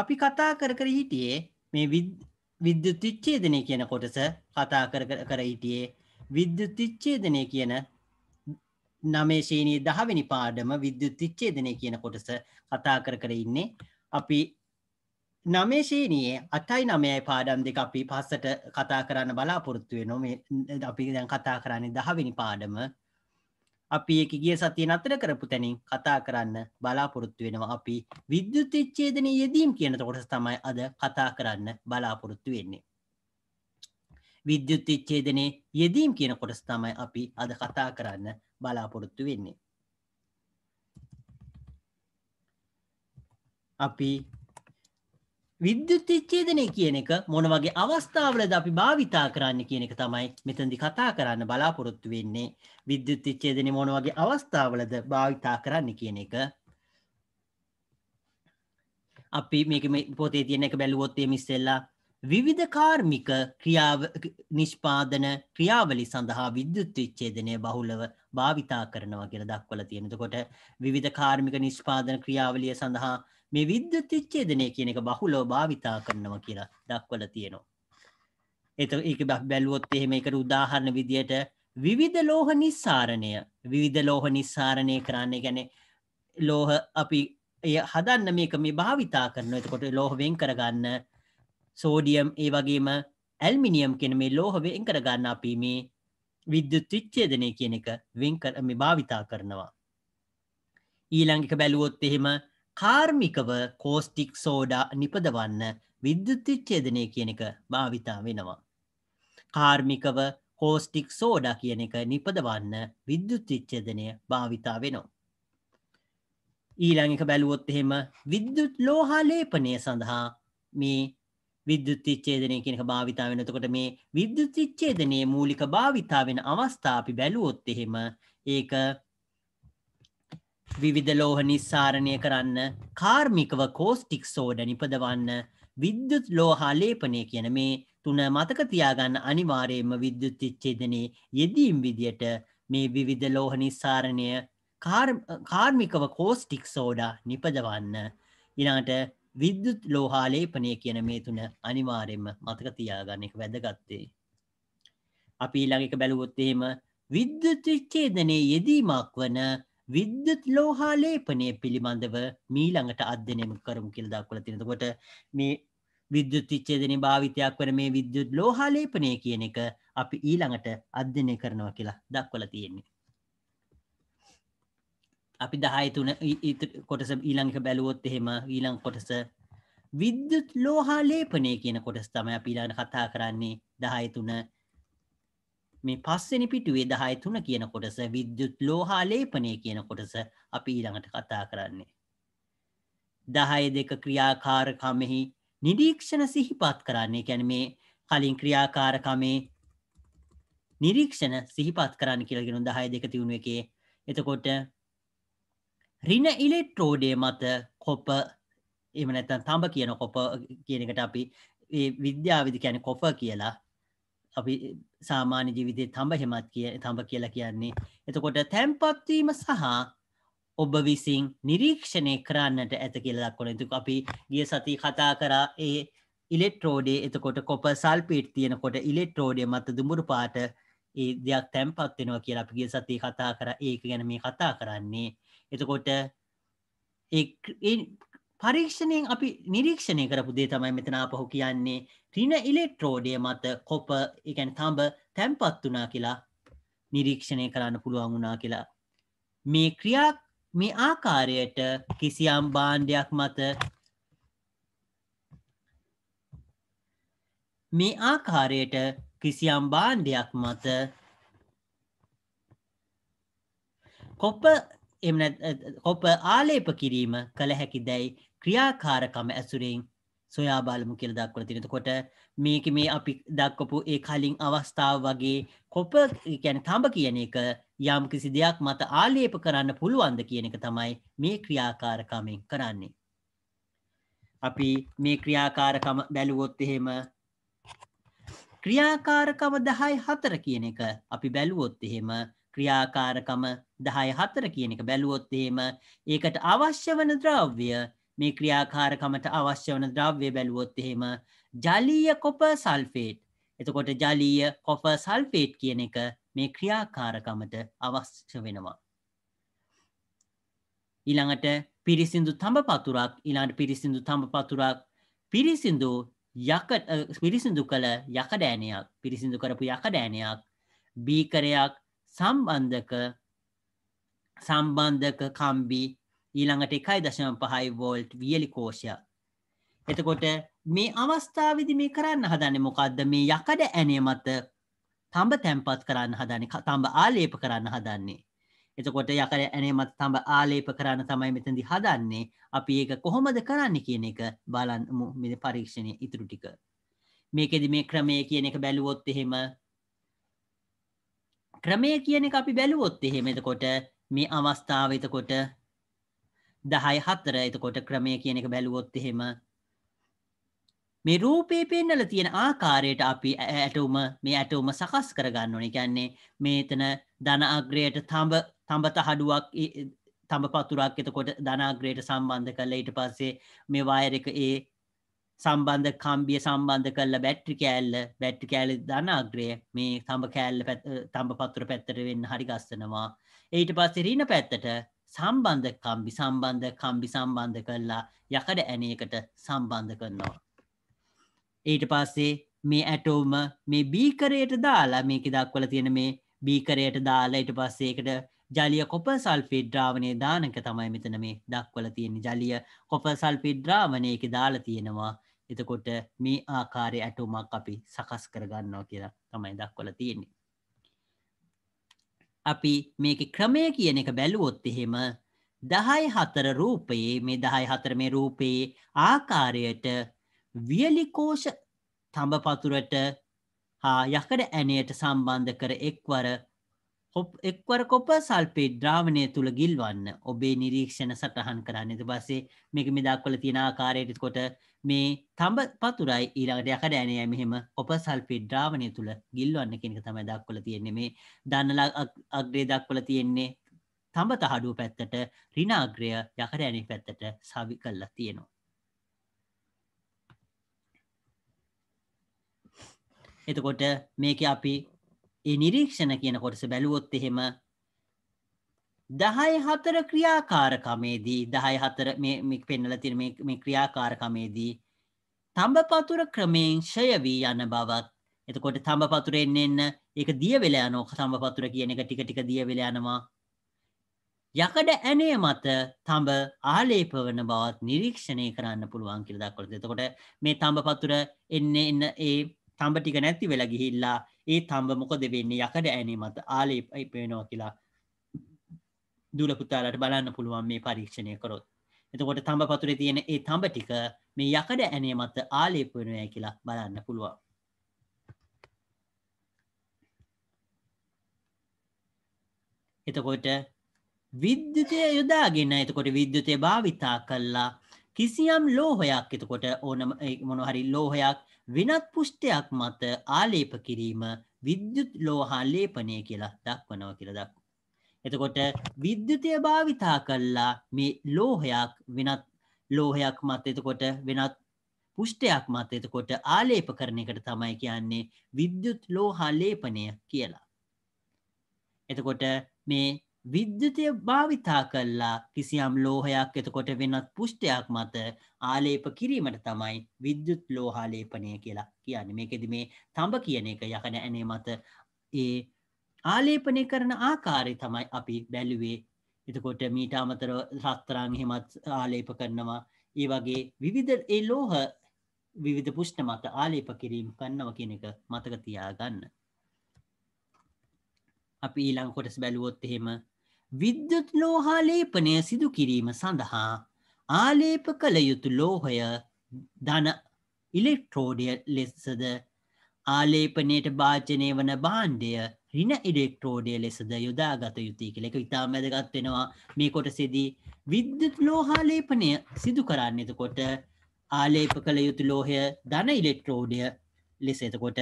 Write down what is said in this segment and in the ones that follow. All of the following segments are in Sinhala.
අපි කතා කර කර හිටියේ මේ විද්‍යුතිච්චේදනය කියන කොටස කතා කර කර හිටියේ විද්‍යුතිච්චේදනය කියන නමේශේනී දහවැනි පාඩම විද්‍යුතිච්චේදනය කියන කොටස කතා කර කර ඉන්නේ අපි නමේශේනයේ අටයි නමයයි පාඩම් දෙක අපි පස්සට කතා කරන්න බලාපොරොත්තුවේ නොම අපි දැන් කතා කරන්නේ දහවිනි පාඩම අපි එක ගිය සතිය නතර කරපු තැනින් කතා කරන්න බලාපොරොත්තු වෙනවා අපි විද්‍යුත් එච්චේදන යෙදීම් කියන කොටස තමයි අද කතා කරන්න බලාපොරොත්තු වෙන්නේ. විද්‍යුත් එච්චේදනය යෙදීම් කියන කොටස තමයි අපි අද කතා කරන්න බලාපොරොත්තු වෙන්නේ. අපි විද්‍යුත් විච්ඡේදනය කියන එක මොන වගේ අවස්ථාවලද අපි භාවිතා කරන්න කියන එක තමයි මෙතනදි කතා කරන්න බලාපොරොත්තු වෙන්නේ විද්‍යුත් විච්ඡේදනය මොන වගේ අවස්ථාවලද භාවිතා කරන්න කියන එක අපි මේක මේ පොතේ තියෙන එක බැලුවොත් එමේ ඉස්සෙල්ලා විවිධ කාර්මික ක්‍රියාව නිෂ්පාදන ක්‍රියාවලි සඳහා විද්‍යුත් විච්ඡේදනය බහුලව භාවිතා කරනවා කියලා දක්වලා තියෙනකොට විවිධ කාර්මික නිෂ්පාදන ක්‍රියාවලිය සඳහා මේ විද්‍යුත් විච්ඡේදනය කියන එක බහුලව භාවිතා කරනවා කියලා දක්වලා තියෙනවා. එතකොට ඒක බැලුවොත් එහෙම ඒකට උදාහරණ විදියට විවිධ ලෝහ නිස්සාරණය විවිධ ලෝහ නිස්සාරණය කරන්නේ කියන්නේ ලෝහ අපි එය හදන්න මේක මේ භාවිතා කරනවා. එතකොට ලෝහ වෙන් කරගන්න සෝඩියම් ඒ වගේම ඇල්මිනියම් කියන මේ ලෝහ වෙන් කරගන්න අපි මේ විද්‍යුත් විච්ඡේදනය කියන එක වෙන් කර මේ භාවිතා කරනවා. ඊළඟ එක බැලුවොත් එහෙම කාර්මිකව කෝස්ටික් සෝඩා නිපදවන්න විද්‍යතිච්චේදනය කියන එක භාවිතා වෙනවා. කාර්මිකව කෝස්ටික් සෝඩා කියන එක නිපදවන්න විද්‍යුතිච්චේදනය භාවිතා වෙනවා. ඊළඟක බැලුවොත් එහෙම විද්‍යුත් ලෝහා ලේපනය සඳහා මේ විද්‍යුතිච්චේදනය කියනක භාවිතා වෙනතකොට මේ විද්‍යුතිච්චේදනය මූලික භාවිතා වෙන අවස්ථාපි බැලුවොත් එහෙම ඒක විවිධ ලෝහ නිස්සාරණය කරන්න කාර්මිකව කෝස්ටික් සෝඩ නිපදවන්න විද්‍යුත් ලෝහාලේපනය කියන මේ තුන මතක තියාගන්න අනිවාරයෙන්ම විද්‍යුත් ච්චේදනයේ යෙදීම් විදියට මේ විවිධ ලෝහ නිස්සාරණය කාර්මිකව කෝස්ටික් සෝඩා නිපදවන්න ඉනාට විද්‍යුත් ලෝහාලේපනය කියන මේ තුන අනිවාරයෙන්ම මතක තියාගන්න එක වැදගත්තේ. අපි ළඟක බැලුවොත් එහෙම විද්‍යුත් ච්චේදනයේ යෙදීමක් වන විද්‍යුත් ලෝහාලේපනය පිළිබඳව මීළඟට අධ්‍යනයම කරමු කියල දක්වල තිනකොට මේ විද්‍යුත් විච්චේදන භාවිතයක් වන මේ විද්‍යුත් ලෝහාලේපනය කියන එක අපි ඊළඟට අධ්‍යනය කරනවා කියලා දක්වල තියෙන්නේ. අපි දහයතුන කොටස ඊළංක බැලුවොත් එහෙම ඊළං කොටස විද්‍යුත් ලෝහාලේපනය කියන කොටස් තමයි අපිලාන කතා කරන්නේ දහයතුන මේ පස්සෙනි පිටුවේ දහය තුන කියන කොටස විද්‍යුත් ලෝහා ලේපනය කියන කොටස අපි ඊළඟට කතා කරන්නේ. දහය දෙක ක්‍රියාකාරකමෙහි නිරීක්ෂණ සිහිපත් කරන්නේ ැන මේ කලින් ක්‍රියාකාරකමේ නිරීක්ෂණ සිහිපත් කරන්න කියලගෙන දහය දෙක තිවුණු එකේ එතකොට රින ඉලෙට්‍රෝඩය මත කොප එමනැතන් තඹ කියන කොප කියනකට අපි විද්‍යාවිදි කියන කොප කියලා අපි සාමාන්‍ය ජීවිතය තඹ හෙමත් කිය තඹ කියලා කියන්නේ. එතකොට තැන්පත්වීම සහ ඔබ විසින් නිරීක්ෂණය කරන්නට ඇත කියලක් කොන තුක අපි ගිය සති කතා කරා ඒ ඉලෙට්‍රෝඩේ එතකොට කොප සල්පීට් තියෙනකොට ඉලෙට්‍රෝඩය මත දුමුරු පාට ඒ දෙයක් තැන්පත් වෙනවා කියලා අපිගේ සති කතා කර ඒක ගැන මේ කතා කරන්නේ. එතකොට පරීක්ෂණයෙන් අපි නිරීක්ෂණය කරපු දේ තමයි මෙතන අපහු කියන්නේ තින ඉලෙක්ට්‍රෝඩය මත කොප එකන් තඹ තැන්පත් වනා කියලා නිරීක්ෂණය කරන්න පුළුවන් වුනා කියලා. මේ ක්‍රියාක් මේ ආකාරයට කිසියම් බාණ්ඩයක් මත මේ ආකාරයට කිසියම් බාණ්ඩයක් මත කොප එ කොප ආලේප කිරීම කළ හැකි දැයි ක්‍රියාකාරකම ඇසුරෙන් සොයා බලමු කියල දක්වල තිනතකොට මේක මේ අපි දක්වපු ඒ කලින් අවස්ථාව වගේ කොප කියැන තඹ කියන එක යම් කිසි දෙයක් මත ආලේප කරන්න පුළුවන්ද කියන එක තමයි මේ ක්‍රියාකාරකමෙන් කරන්නේ. අපි මේ ක්‍රියාකාරකම බැලුවොත් එහෙම ක්‍රියාකාරකම දහයි හතර කියන එක අපි බැලුවොත් එහෙම ක්‍රියාකාරකම දහය හතර කියන එක බැලුවොත් එහෙම ඒකට අවශ්‍ය වන ද්‍රව්‍ය මේ ක්‍රියාකාරකමට අවශ්‍ය වන ද්‍රව්‍ය බැලුවොත් එහෙම ජලීය කොප සල්ෆේට් එතකොට ජලීය කොප සල්ෆේට් කියන එක මේ ක්‍රියාකාරකමට අවශ්‍ය වෙනවා. ඊළඟට පිරිසිදු තඹ පතුරක් ඉලාට පිරිසිදු තඹ පතුරක් පිරිසිදු යකට පිරිසිදු කළ යකඩෑනයක් පිරිසිදු කරපු යකඩෑනයක් බීකරයක් සම්බන්ධක සම්බන්ධක කම්බි ඊළඟට එකයි දශම පහයි වෝල්ට් වියලි කෝෂය. එතකොට මේ අවස්ථාවදි මේ කරන්න හදන්න මොකක්ද මේ යකඩ ඇනේ මත තම්බ තැන්පත් කරන්න හදන තම්බ ආලේප කරන්න හදන්නේ. එතකොට යකර ඇනේමත් තම්බ ආලේප කරන්න තමයි මෙතැදි හදන්නේ අපි ඒක කොහොමද කරන්න කියන එක බලන්මු මෙද පරීක්ෂණය ඉතුරු ටික. මේකෙදි මේ ක්‍රමය කියන එක බැලුවොත් එහෙම ක්‍රමය කියන එක අපි බැලුවොත් එහෙම එතකොට මේ අවස්ථාව එතකොට දහය හත්තර එතකොට ක්‍රමය කියන එක බැලුවොත් එහෙම මේ රූපේ පෙන්නල තියෙන ආකාරයට අපි ඇටවුම මේ ඇටවුම සකස් කරගන්න ඕනේ කියන්නේ මේතන ධන අග්‍රයට තඹ තඹත හඩුවක් තඹ පතුරක් එතකොට ධනාග්‍රයට සම්බන්ධ කරලා ඊට පස්සේ මේ වයර් එක ඒ සම්බන්ධ කම්බිය සම්බන්ධ කරලා බැටරි කෑල්ල බැටරි කෑල්ල ධනාග්‍රය මේ තඹ කෑල්ල තඹ පතුර පැත්තට වෙන්න හරි ගස්සනවා ඊට පස්සේ රින පැත්තට සම්බන්ධ කම්බි සම්බන්ධ කම්බි සම්බන්ධ කරලා යකඩ ඇනයකට සම්බන්ධ කරනවා. ඊට පස්සේ මේ ඇටෝම මේ බීකරයට දාලා මේක දක්වල තියෙන මේ බීකරයට දාලා ඊට පස්සේකට ජලිය කොප සල්පි ද්‍රාවණය දානක තමයි මෙතන මේ දක්වල තියෙන ජලිය කොප සල්පි ද්‍රාවණයක දාලා තියෙනවා එතකොට මේ ආකාරය ඇටුමක් අපි සකස් කරගන්නවා කියලා තමයි දක්වල තියෙන්නේ අපි මේක ක්‍රමය කියන එක බැලුවොත් එහෙම දහයි හතර රූපයේ මේ දහයි හතර මේ රූපයේ ආකාරයට වියලිකෝෂ තඹපතුරට හා යකඩ ඇනයට සම්බන්ධ කර එක්වර එක්වර කොප සල්පේ ද්‍රාවණය තුළ ගිල්වන්න ඔබේ නිරීක්ෂණ සටහන් කරන්න තු පස්සේ මේක මිදක්වල තියෙන ආකාරයට කොට මේ තඹ පතුරයි ඊළඟට යකඩ ඇණයයි මෙහෙම කොපර් සල්ෆේට් ද්‍රාවණය තුල ගිල්වන්න කියන එක තමයි දක්වලා තියෙන්නේ මේ දන්නලා අග්‍රය දක්වලා තියෙන්නේ තඹ තහඩුව පැත්තට ඍණ අග්‍රය යකඩ ඇණේ පැත්තට සවි කරලා තියෙනවා එතකොට මේක අපි ඒ නිරීක්ෂණ කියන කොටස බැලුවොත් එහෙම දහය හතර ක්‍රියාකාරකමේදී දහය හතර පෙන්නල තිර මේ ක්‍රියාකාරකමේදී තඹ පතුර ක්‍රමයෙන් ෂයවී යන බවත් එතකොට තඹ පතුරෙන් එන්න ඒක දිය වෙලා යනෝ තඹ පතුර කියන එක ටික ටික දිය වෙලා යනවා යකඩ ඇනේ මත තඹ ආලේපවන බවත් නිරීක්ෂණය කරන්න පුළුවන් කියලා දක්වලා තියෙනවා. එතකොට මේ තඹ පතුර එන්නේ එන්න ඒ තඹ ටික නැති වෙලා ගිහිල්ලා ඒ තඹ මොකද වෙන්නේ යකඩ ඇනේ මත ආලේප වෙනවා කියලා දුලපුතාලට බලන්න පුළුවන් මේ පරීක්ෂණය කරොත් එතකොට තඹ පතුරේ තියෙන ඒ තඹ ටික මේ යකඩ ඇනේ මත ආලේප වෙනවා කියලා බලන්න පුළුවන් එතකොට විද්‍යුතය යොදාගෙන එතකොට විද්‍යුතය භාවිතා කල්ලා කිසියම් ලෝහයක් එතකොට ඕන මොනහරි ලෝහයක් වෙනත් පුෂ්ටයක් මත ආලේප කිරීම විද්‍යුත් ලෝහා ලේපනය කියලා දක්වනව කියලා දක්ව එතකොට විද්‍යුතය භාවිතා කල්ලා මේ ලෝහයක් වෙනත් ලෝහයක් මත එතකොට වෙනත් පුෂ්ටයක් මත එතකොට ආලේප කරන එකට තමයි කියන්නේ විද්‍යුත් ලෝහා ලේපනය කියලා. එතකොට මේ විද්‍යුතය භාවිතා කල්ලා කිසියම් ලෝහයක් එතකොට වෙනත් පුෂ්ටයක් මත ආලේප කිරීමට තමයි විද්‍යුත් ලෝහාලේපනය කියලා කියන්නේ මේකෙද මේ තඹ කියන එක යකන ඇනේ මත ඒ ආලේපනය කරන ආකාරය තමයි අපි බැලුවේ එතකොට මීට අමතර රත්තරං හෙමත් ආලේප කරනවා ඒ වගේ විවිධ ඒ ලෝහ විවිධ පුෂ්ට මත ආලේප කිරීම කන්නව කියන එක මතක තියාගන්න අපි ඊළං කොටස් බැලුවොත් එහෙම විද්‍යුත් ලෝහා ලේපනය සිදු කිරීම සඳහා ආලේප කළ යුතු ලෝහය ධන ඉලෙක්ට්‍රෝඩිය ලෙසද ආලේපනයට භාජනය වන බාණ්ඩය ඍණ ඉලෙක්ට්‍රෝඩය ලෙසද යොදාගත යුතුයි කියලා එක ඉතාම වැදගත් වෙනවා මේ කොටසේදී විද්‍යුත් ලෝහාලේපනය සිදු කරන්න එතකොට ආලේප කළ යුතු ලෝහය ධන ඉලෙක්ට්‍රෝඩය ලෙස එතකොට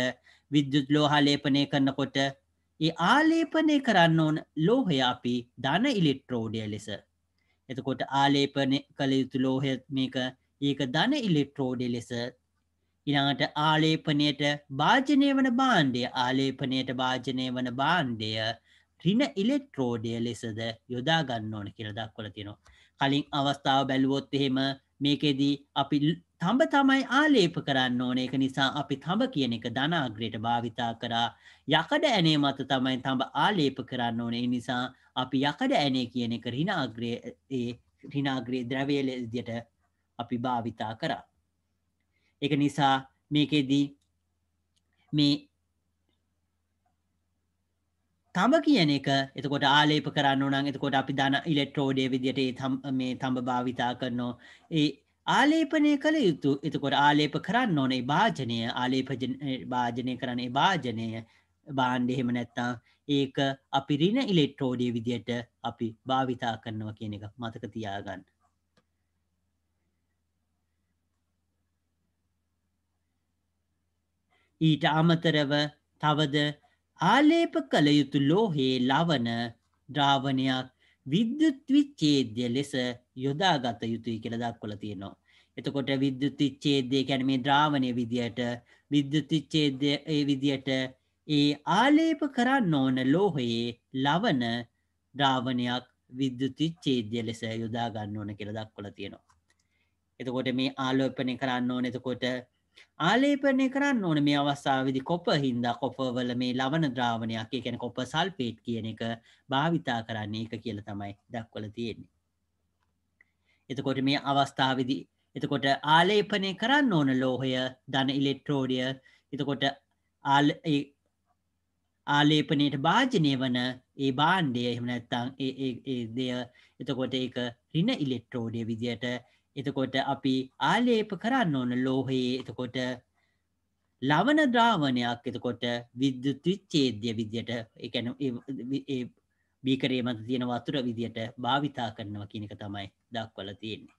විද්‍යුත් ලෝහාලේපනය කරනකොට ඒ ආලේපනය කරන්න ඕන ලෝහය අපි ධන ඉලෙක්ට්‍රෝඩය ලෙස එතකොට ආලේපනය කළ යුතු ලෝහය මේක ඒක ධන ඉලෙක්ට්‍රෝඩය ලෙස ඉළඟට ආලේපනයට භාජනය වන බාණ්ඩය ආලේපනයට භාජනය වන බාණ්ඩය රින ඉලෙක්ට්‍රෝඩය ලෙසද යොදාගන්න ඕන කියලදක් කොළ තිනවා. කලින් අවස්ථාව බැලුවොත් එහෙම මේකෙදී අපි තඹ තමයි ආලේප කරන්න ඕන එක නිසා අපි තඹ කියන එක ධනාග්‍රයට භාවිතා කරා යකඩ ඇනේ මත තමයි තඹ ආලේප කරන්න ඕන නිසා අපි යකඩ ඇනේ කියන එක රිනාග්‍රයේ රිනාග්‍රයේ ද්‍රවය ලෙදියට අපි භාවිතා කරා. එක නිසා මේකෙදී මේ තඹ කියන එක එතකොට ආලේප කරන්න නම් එතකොට අපි දන ඉලෙක්ට්‍රෝඩය විදියට මේ තඹ භාවිතා කරනෝ ඒ ආලේපනය කළ යුතු එතකොට ආලේප කරන්න ඕනේ භාජනය ආලේප භාජනය කරන්නේ භාජනය බාණ්ඩෙහෙම නැත්තා ඒක අපි රින ඉලෙක්ට්‍රෝඩය විදියට අපි භාවිතා කරනවා කියන එක මතක තියාගන්න ඊට අමතරව තවද ආලේප කළයුතු ලෝහයේ ලවන ද්‍රාවණයක් විද්‍යුත්විච්චේද්‍ය ලෙස යොදාගත යුතුයි කියල දක්වල තියෙනවා. එතකොට විද්‍යුත්තිච්චේදය කැන මේ ද්‍රාවණය විදියට විද්‍යුත්තිච්චේදය ඒ විදියට ඒ ආලේප කරන්න ඕන ලෝහයේ ලවන ද්‍රාවණයක් විද්‍යුතිච්චේදය ලෙස යොදාගන්න ඕන කියල දක්වල තියෙනවා. එතකොට මේ ආලෝපනය කරන්න ඕන එතකොට ආලේපනය කරන්න ඕන මේ අවස්සාවිදි කොප හින්දා කොපවල මේ ලවන ද්‍රාවණයක් එකැන කොප සල්පේට් කියන එක භාවිතා කරන්නේ එක කියල තමයි දක්වල තියෙන්නේ. එතකොට මේ අවස්ථාවදි එතකොට ආලේපනය කරන්න ඕන ලෝහය දන ඉලෙක්ට්‍රෝඩිය එතකොට ආලේපනයට භාජනය වන ඒ බාණ්ඩය එහම නැත්තං ඒ දෙය එතකොට ඒ රින ඉලෙක්ට්‍රෝඩිය විදියට එතකොට අපි ආලේප කරන්න ඕන ලෝහයේ එතකොට ලවන ද්‍රාවණයක් එතකොට විද්‍යුත් විච්ඡේද්‍ය විදියට ඒ කියන්නේ ඒ බීකරේ මත තියෙන වතුර විදියට භාවිතා කරනවා කියන එක තමයි දක්වලා තියෙන්නේ.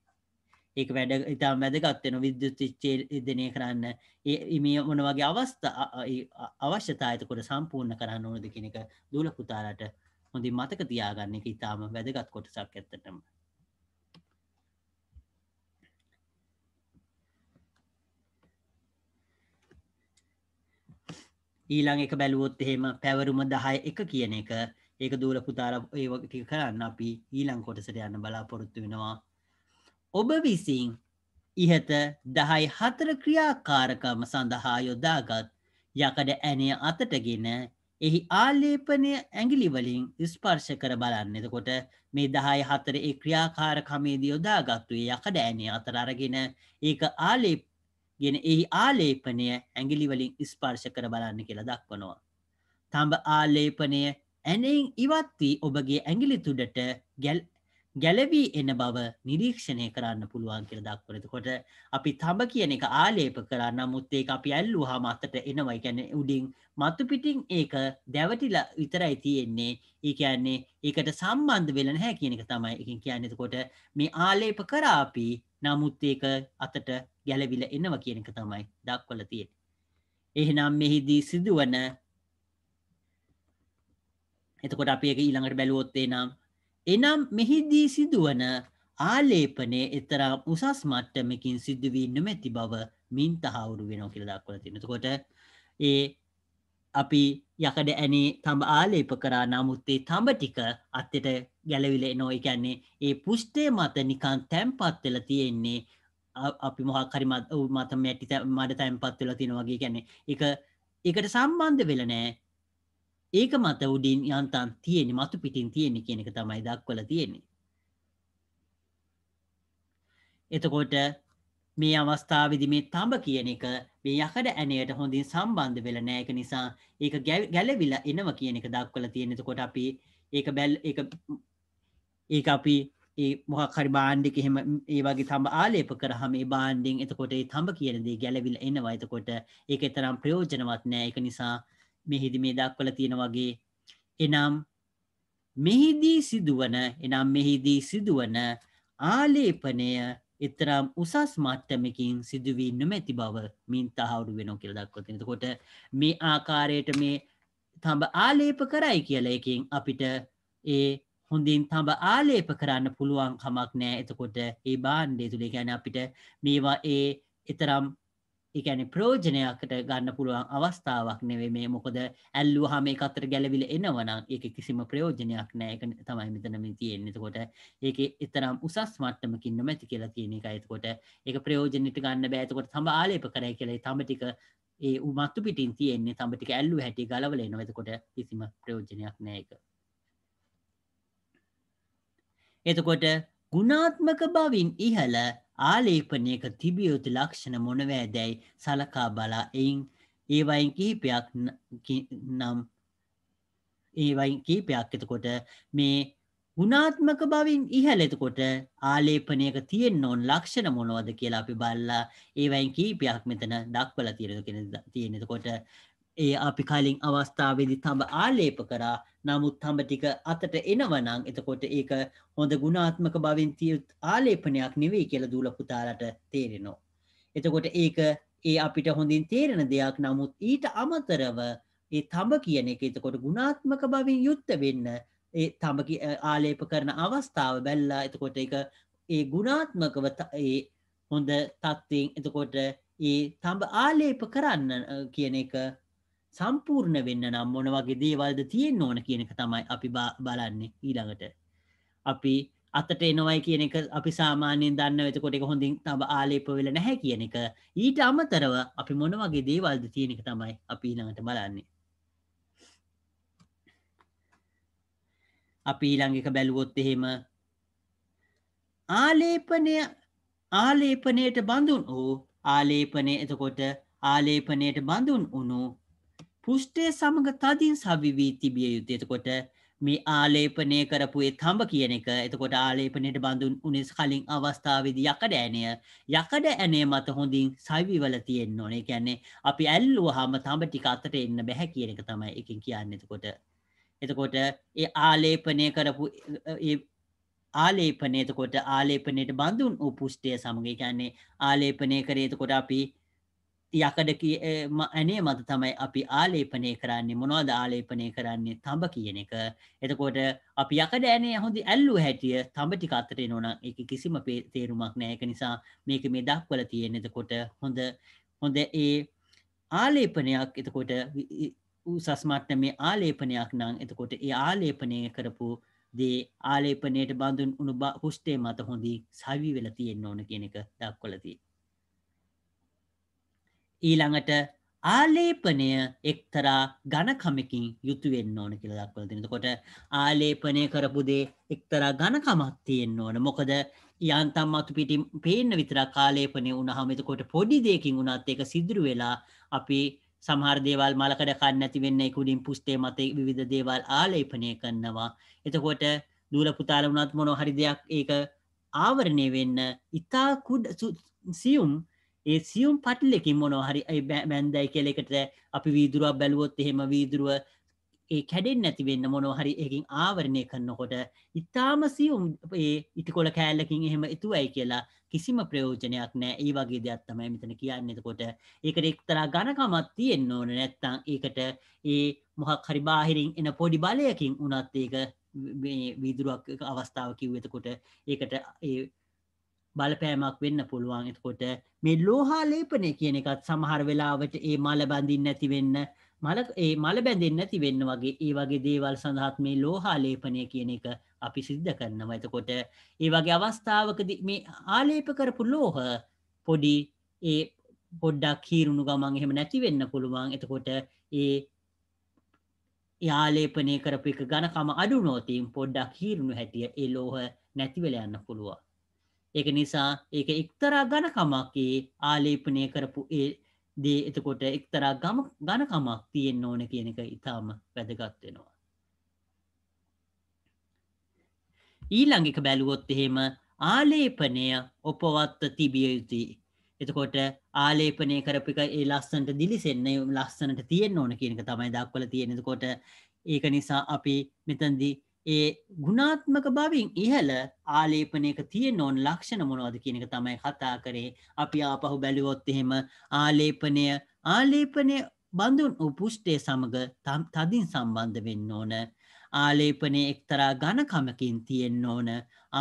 ඒක වැඩ ඉතාම වැදගත් වෙන විද්‍යුත් විච්ඡේදනය කරන්න ඒ මේ මොන වගේ අවස්ථා අවශ්‍යතා එතකොට සම්පූර්ණ කරන්න ඕනද කියන එක දූල පුතාලට හොඳින් මතක තියාගන්න එක ඉතාම වැදගත් කොටසක් ඇත්තටම. ඊළං එක බැලුවොත් එහෙම පැවරුම දහය එක කියන එක ඒක දූල පුතාල ඒ වගේ කරන්න අපි ඊළං කොටසට යන්න බලාපොරොත්තු වෙනවා ඔබ විසින් ඉහත දහයි හතර ක්‍රියාකාරකම සඳහා යොදාගත් යකඩ ඇනය අතටගෙන එහි ආලේපනය ඇගිලිවලින් ස්පර්ශ කර බලන්න එතකොට මේ දහයි හතර ඒ ක්‍රියාකාරකමේදී යොදාගත්තුවේ යකඩ ඇනේ අතර අරගෙන ඒක ආලේප ගෙන එහි ආලේපනය ඇගිලිවලින් ස්පර්ශ කර බලන්න කියලා දක්වනවා. තඹ ආලේපනය ඇනෙන් ඉවත්වී ඔබගේ ඇගිලි තුඩට ගැල් ගැලවී එන බව නිරීක්ෂණය කරන්න පුළුවන් කියල දක්වනතකොට අපි තබ කියන එක ආලේප කරන්න මුත්තේ අපි ඇල්ලු හා මත්තට එනවා ගැන උඩින් මත්තු පිටිං ඒක දැවටිල විතරයි තියෙන්නේ ඒකන්නේ ඒකට සම්බන්ධ වෙලන හැ කියනක තමයි එකින් කියන්නතකොට මේ ආලේප කරාපි නමුත් ඒක අතට ගැලවිලා එනවා කියන එක තමයි දක්වලා තියෙන්නේ. එහෙනම් මෙහිදී සිදුවන එතකොට අපි ඒක ඊළඟට බැලුවොත් එනම් එනම් මෙහිදී සිදුවන ආලේපනයේ එතරම් උසස් මට්ටමකින් සිදු වී නොමැති බව මින් තහවුරු වෙනවා කියලා දක්වලා තියෙනවා. එතකොට ඒ අපි යකඩ ඇනේ තඹ ආලේප කරා නමුත් ඒ තඹ ටික අත්තට ගැලවිලා එනවා. ඒ කියන්නේ ඒ පුෂ්ඨය මත නිකන් තැම්පත් වෙලා තියෙන්නේ අපි මොහක් හරි මත මැටි මට තැන්පත් වෙලා තියෙනවාගේ ගැන එක එකට සම්බන්ධ වෙල නෑ ඒක මත උඩින් යන්තන් තියෙන මතු පිටින් තියෙන කියන එක තමයි දක්වල තියෙන්නේ එතකොට මේ අවස්ථාවදි මේ තඹ කියන එක මේ යකඩ ඇනයට හොඳින් සම්බන්ධ වෙල නෑක නිසා ඒක ගැලවිලා එනව කියන එක දක්වල තියෙනෙතකොට අපි ඒක බැල් එක ඒ අපි ඒ මොහක්හරි බාණ්ඩික එහෙම ඒ වගේ තම ආලේප කරහම බාණ්ඩිං එතකොට තඹ කියනදේ ගැලවිල එන්නවා එතකොට ඒක එතරම් ප්‍රයෝජනවත් නෑ එක නිසා මෙහිදි මේ දක්වල තියෙන වගේ එනම් මෙහිදී සිදුවන එනම් මෙහිදී සිදුවන ආලේපනය එතරම් උසස් මට්ටමකින් සිදුවී නොමැති බව මින් තහවුරු වෙනෝ කියල දක්වතින කොට මේ ආකාරයට මේ තඹ ආලේප කරයි කියල එකින් අපිට ඒ හොඳින් තඹ ආලේප කරන්න පුළුවන් කමක් නෑ එතකොට ඒ බාණ්ඩය තුළේ ගැන අපිට මේවා ඒ එතරම් එකන ප්‍රෝජනයක්කට ගන්න පුළුවන් අවස්ථාවක් නෙවේ මේ මොකද ඇල්ලු හම මේ කතර ගැලවිල එනවන එක කිසිම ප්‍රයෝජනයක් නෑක තමයි මෙතනම තියෙන්න්නතකොට ඒක එතරම් උසස් මට්ටමකින්න මැති කියලා තියෙන එක ඇතකොට ඒ ප්‍රයෝජනට ගන්න බෑතකොට තම ආලප කරය කළේ තමටික ඒ උමත්තු පිටින් තියෙන්නේ තමටික ඇල්ලු හැටි ගලවල නොවතකොට කිසිම ප්‍රයෝජනයක් නෑක එතකොට ගුණාත්මක බවින් ඉහළ ආලේපනයක තිබියයුතු ලක්ෂණ මොනවෑදැයි සලකා බලා එයින් ඒවයින් කිහිපයක් නම් ඒවයින් කීපයක් එතකොට මේ ගුණාත්මක බවින් ඉහලෙතකොට ආලේපනයක තියෙන් නොන් ලක්ෂණ මොනවද කියලා අපි බල්ලා ඒවයින් කීපයක් මෙතන දක්වල තිරෙන තියෙනෙතකොට ඒ අපි කලින් අවස්ථාවේදි තඹ ආලේප කරා නමුත් හඹ ටික අතට එනවනං එතකොට ඒක හොඳ ගුණාත්මක භවින් තියුත් ආලේපනයක් නෙවෙයි කියල දූල පුතාලට තේරෙනවා. එතකොට ඒක ඒ අපිට හොඳින් තේරෙන දෙයක් නමුත් ඊට අමතරව ඒ තඹ කියන එක එතකොට ගුණාත්මක භවින් යුත්ත වෙන්න ඒ තඹකි ආලේප කරන අවස්ථාව බැල්ලා එතකොට එක ඒ ගුණාත්මකව ඒ හොඳ තත්ත්වයෙන් එතකොට ඒ තඹ ආලේප කරන්න කියන එක සම්පූර්ණ වෙන්න නම් මොන වගේ දේවල්ද තියෙන් ඕන කියනක තමයි අපි බලන්නේ ඊළඟට අපි අතට එනවයි කියන එක අපි සාමාන්‍යයෙන් දන්න වෙතකොට එක හොඳින් තබ ආලේප වෙල නැහැ කියන එක ඊට අමතරව අපි මොන වගේ දේවල්ද තියෙන එක තමයි අපි ඊළඟට බලන්නේ අපි ඊළඟක බැලුවොත් එහෙම ආලේපනය ආලේපනයට බඳුන් වූ ආලේපනය එතකොට ආලේපනයට බඳුන් වුණු පුෂ්ටය සමඟ තදින් සවිවී තිබිය යුතු එතකොට මේ ආලේපනය කරපුේ තඹ කියන එක එතකොට ආලේපනයට බඳුන් උනෙස් කලින් අවස්ථාවද යකඩ ඇනය යකඩ ඇනේ මත හොඳින් සවිවල තියෙන් ඕනේ කියන්නේ අපි ඇල්ලුව හම තඹ ටිකත්තට එන්න බැහැ කියන එක තමයි එකින් කියන්න එතකොට එතකොට ඒ ආලේපනය කරපු ආලේපනයතකොට ආලේපනයට බඳුන් උපුෂ්ටය සමඟ කියන්නේ ආලේපනය කරේතකොට අපි යකඩ ඇනේ මත තමයි අපි ආලේපනය කරන්නේ මොනවද ආලේපනය කරන්නේ තඹ කියන එක. එතකොට අපි යකඩ ඇනේ හොඳ ඇල්ලු හැටිය තඹ ටික අතර එනවනම් ඒක කිසිම තේරුමක් නැහැ. ඒක නිසා මේක මේ දක්වලා තියෙන. එතකොට හොඳ හොඳ ඒ ආලේපනයක් එතකොට උසස් මට්ටමේ ආලේපනයක් නම් එතකොට ඒ ආලේපනය කරපු දේ ආලේපනයට බඳුන් උණු කුෂ්ඨේ මත හොඳින් සවි වෙලා තියෙන්න ඕන කියන එක දක්වලා තියෙනවා. ඊළඟට ආලේපනය එක්තරා ගණකමකින් යුතුවෙන්න ඕන කියලා දක්වලා තියෙනවා. එතකොට ආලේපනය කරපු දේ එක්තරා ගණකමක් තියෙන්න ඕන. මොකද යන්තම් අතු පිටින් පේන්න විතරක් ආලේපනය වුණාම එතකොට පොඩි දෙයකින් වුණත් ඒක සිදුරු වෙලා අපි සමහර දේවල් මලකඩ කන්න නැති වෙන්න කුඩින් පුස්තේ මත විවිධ දේවල් ආලේපනය කරනවා. එතකොට දූල පුතාල වුණත් මොනෝ හරි දෙයක් ඒක ආවරණය වෙන්න ඉතා සියුම් ඒ සියුම් පටලෙකින් මොනව හරි බැන්දයි කෙලෙකට අපි වීදුරුවක් බැලුවොත් එහෙම වීදුරුව ඒ කැඩෙන් නැතිවෙන්න මොනව හරි එකින් ආවරණය කරන්නකොට ඉතාම සියුම් ඒ ඉටිකොල කෑල්ලකින් එහෙම එතුවයි කියලා කිසිම ප්‍රයෝජනයක් නෑ ඒ වගේ දෙයක් තමයි මෙතන කියන්න එතකොට ඒකට එක්තරා ගණකමත් තියෙන්න්න ඕන නැත්තං ඒකට ඒ මොහක් හරි බාහිරින් එන පොඩි බලයකින් උනත් ඒක විදුරුවක් අවස්ථාව කිව් එතකොට ඒකට ඒ බලපෑමක් වෙන්න පුළුවන් එතකොට මේ ලෝහා ලේපනය කියන එකත් සමහර වෙලාවට ඒ මල බඳින්න නැති වෙන්න මල ඒ මල බැඳෙන්න නැති වෙන්න වගේ ඒ වගේ දේවල් සඳහාත් මේ ලෝහා ලේපනය කියන එක අපි සිද්ධ කරනවා. එතකොට ඒ වගේ අවස්ථාවකදී මේ ආලේප කරපු ලෝහ පොඩි ඒ පොඩ්ඩක් හීරුණු ගමන් එහෙම නැති වෙන්න පුළුවන්. එතකොට ඒ ආලේපනය කරපු එක ඝනකම අඩු නොවතින් පොඩ්ඩක් හීරුණු හැටිය ඒ ලෝහ නැති වෙලා යන්න පුළුවන්. ඒක නිසා ඒක එක්තරා ඝනකමක් ආලේපනය කරපු ඒ දේ එතකොට එක්තරා ගම ඝනකමක් තියෙන්න ඕන කියන එක ඊටාම වැදගත් වෙනවා. ඊළඟ එක බැලුවොත් එහෙම ආලේපනය උපවත්ත තිබිය යුතුයි. එතකොට ආලේපනය කරපු එක ඒ ලස්සනට දිලිසෙන්න ලස්සනට තියෙන්න ඕන කියන එක තමයි දක්වලා තියෙන්නේ. එතකොට ඒක නිසා අපි මෙතනදී ඒ ගුණාත්මක බවින් ඉහල ආලේපනයක තියෙන් ඕොන් ලක්ෂණ මොනවද කියනක තමයි කතා කරේ අපි ආපහු බැලිවොත් එහෙම ආලේපනය ආලේපනය බඳුන් උපුෂ්ටය සමඟ තදින් සම්බන්ධ වෙන්න ඕන ආලේපනය එක්තරා ගණකමකින් තියෙන්න ඕන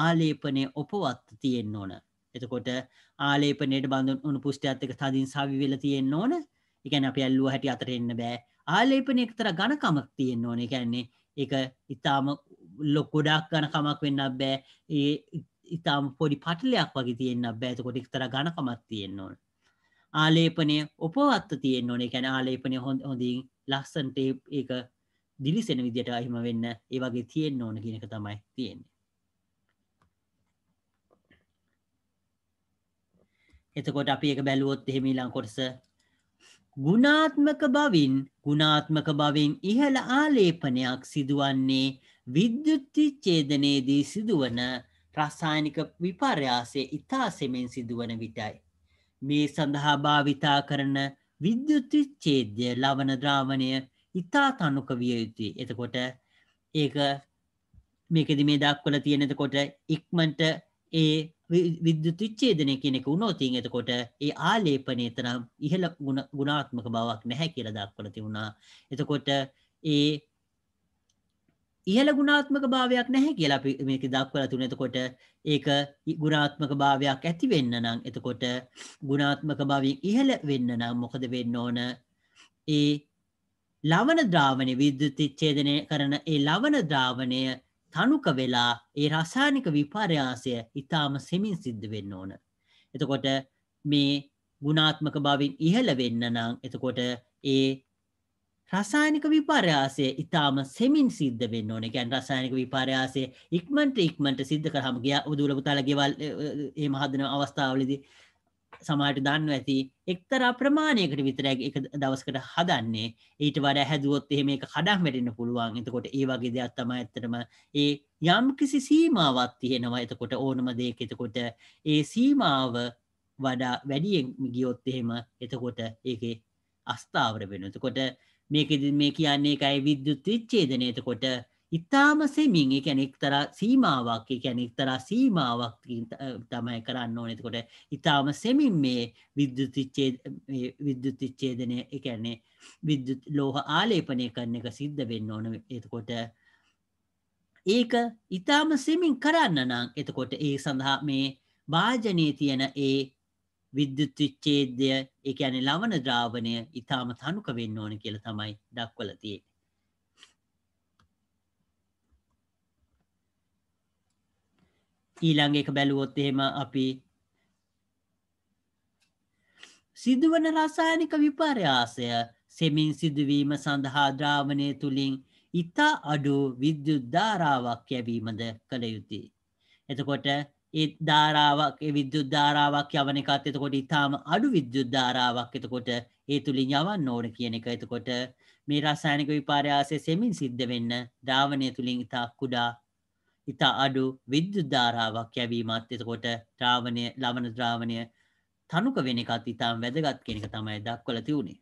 ආලේපනය ඔපවත්ත තියෙන්න ඕන එතකොට ආලේපනයට බඳුන් උනු පුෂ්ටයත්තක තදින් සවිවෙල තියෙන්න ඕන එකැන අප ඇල්ලුව හැටි අතර එන්න බෑ ආලේපනය එක්තර ගණකමක් තියෙන්න ඕන එකැන්නේ එක ඉතාම ලොක් ගොඩක් ගන කමක් වෙන්න බෑ ඒ ඉතාම් පොඩි පටලයක් වගේ තියන්න බෑත කොටික් තර ගණකමත් තියෙන්නවා. ආලේපනය ඔපවත්ත තියෙන් ඕනේ කැන ආලේපනය හොඳ හොඳින් ලස්සන්ට ඒක දිලිසෙන විදිට අහිම වෙන්න ඒ වගේ තියෙන් ඕන කියනක තමයි තියෙන්නේ. එතකොට අපි එක බැලුවොත් එහෙමිලං කොටස ගුණාත්මක බවින් ගුණාත්මක බවින් ඉහළ ආලේපනයක් සිදුවන්නේ විද්‍යුත්ති චේදනයේදී සිදුවන රසායනික විපර්යාසය ඉතා සෙමෙන් සිදුවන විටයි. මේ සඳහා භාවිතා කරන විද්‍යුත්ති චේද්‍ය ලවන ද්‍රාවණය ඉතා තනුක විය යුතුයි එතකොට ඒක මේකෙද මේ දක්වල තියෙනෙතකොට ඉක්මට ඒ විද්‍යුති චේදනය කෙනෙක වුණෝතින් එතකොට ඒ ආලේපනය තරම් ඉහළ ගුණාත්මක බවක් නැහැ කියල දක්වල තිවුණා එතකොට ඒ ඉහළ ගුණාත්මක භාවයක් නැහැ කියලා අපි මේක දක්වලා තුනේ. එතකොට ඒක ගුණාත්මක භාවයක් ඇති වෙන්න නම් එතකොට ගුණාත්මක භාවයෙන් ඉහළ වෙන්න නම් මොකද වෙන්න ඕන? ඒ ලවණ ද්‍රාවණේ විද්‍යුත් ඡේදනය කරන ඒ ලවණ ද්‍රාවණය තනුක වෙලා ඒ රසායනික විපර්යාසය ඊටාම සෙමින් සිද්ධ වෙන්න ඕන. එතකොට මේ ගුණාත්මක භාවයෙන් ඉහළ වෙන්න නම් එතකොට ඒ රසායනික විපර්යාසය ඉතාම සෙමින් සිද්ධ වෙන්න ඕන එකැන් රසායනික විපර්යාසය ඉක්මට ඉක්මට සිද්ධ කරහම ගිය උදුලපුතාල ගෙවල් ඒ මහදන අවස්ථාවලදී සමාට දන්න ඇති එක්තර ප්‍රමාණයකට විතරැක් එක දවස්කට හදන්නේ ඊට වඩ හැදුවොත් එහෙම එක කඩක් වැටෙන පුළුවන් එතකොට ඒ වගේ දෙයක් තම ඇත්තරම ඒ යම් කිසි සීමාවත් තියෙනවා එතකොට ඕනම දෙයක් එතකොට ඒ සීමාව වඩා වැඩියෙන් ගියොත් එහෙම එතකොට ඒකේ අස්ථාවර වෙන එතකොට මේකද මේ කියන්නේ එකයි විද්‍යුත් විච්චේදනයට කොට ඉතාම සෙමින් එකැනෙක් තර සීමාවක් එකැනෙක් තර සීමාවක් තමයි කරන්න ඕනෙතකොට ඉතාම සෙමින් මේ විද්‍යුත් විච්චේදනය එකන්නේ විද්‍යුත් ලෝහ ආලේපනය කරන එක සිද්ධ වෙන්න ඕන එතකොට ඒක ඉතාම සෙමින් කරන්න නම් එතකොට ඒ සඳහා මේ භාජනය තියෙන ඒ විද්‍යුත් විච්ඡේදය ඒ කියන්නේ ලවණ ද්‍රාවණය ඊටාම තනුක වෙන්න ඕන කියලා තමයි දක්වලා තියෙන්නේ. ඊළඟ එක බැලුවොත් එහෙම අපි සිදුවන රසායනික විපර්යාසය සෙමින් සිදුවීම සඳහා ද්‍රාවණය තුලින් ඉතා අඩු විද්‍යුත් ධාරාවක් යැවීමද කළ යුතුයි. එතකොට ඒ ධාරාවක් විද්‍යුත් ධාරාවක් යවන එකත් එතකොට ඉතාම අඩු විද්‍යුත් ධාරාවක් එතකොට ඒ තුළින් යවන්න ඕන කියන එක එතකොට මේ රසායනික විපාරයාසය සෙමින් සිද්ධ වෙන්න ධාවනය තුළින් ඉතා කුඩා ඉතා අඩු විද්‍යුත් ධාරාවක් යැවීමත් එතකොට ද්‍රාවණය ලවන ද්‍රාවණය තනුක වෙන එකත් ඉතාම වැදගත් කෙනෙක තමයි දක්වල තිවුණේ.